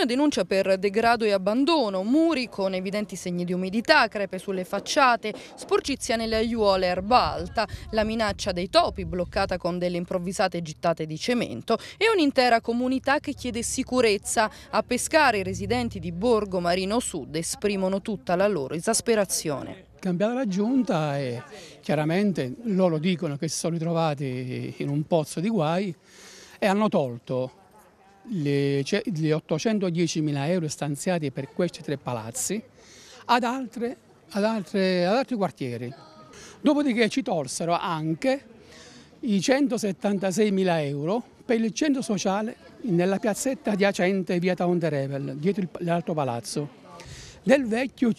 Comune denuncia per degrado e abbandono, muri con evidenti segni di umidità, crepe sulle facciate, sporcizia nelle aiuole erba alta, la minaccia dei topi bloccata con delle improvvisate gittate di cemento e un'intera comunità che chiede sicurezza. A pescare i residenti di Borgo Marino Sud esprimono tutta la loro esasperazione Cambiata la giunta e chiaramente loro dicono che si sono ritrovati in un pozzo di guai e hanno tolto gli 810.000 euro stanziati per questi tre palazzi ad, altre, ad, altre, ad altri quartieri. Dopodiché ci tolsero anche i 176.000 euro per il centro sociale nella piazzetta adiacente via Taonterevel, dietro l'altro Palazzo. Del vecchio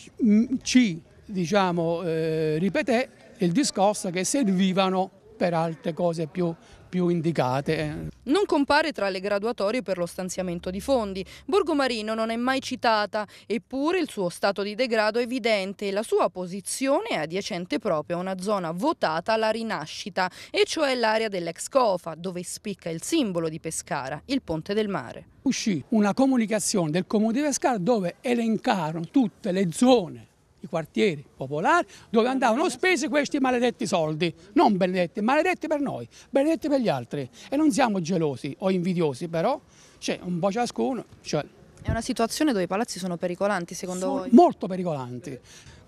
ci diciamo, eh, ripeté il discorso che servivano per altre cose più, più, indicate. Eh. Non compare tra le graduatorie per lo stanziamento di fondi. Borgomarino non è mai citata, eppure il suo stato di degrado è evidente e la sua posizione è adiacente proprio a una zona votata alla rinascita, e cioè l'area dell'ex Cofa, dove spicca il simbolo di Pescara, il Ponte del Mare. Uscì una comunicazione del Comune di Pescara dove elencarono tutte le zone i quartieri popolari dove andavano spesi questi maledetti soldi, non benedetti, maledetti per noi, benedetti per gli altri e non siamo gelosi o invidiosi però, c'è un po' ciascuno. Cioè... È una situazione dove i palazzi sono pericolanti secondo sono voi? Molto pericolanti.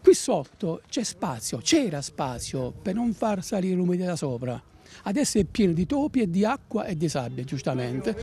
Qui sotto c'è spazio, c'era spazio per non far salire l'umidità sopra. Adesso è pieno di topi e di acqua e di sabbia, giustamente,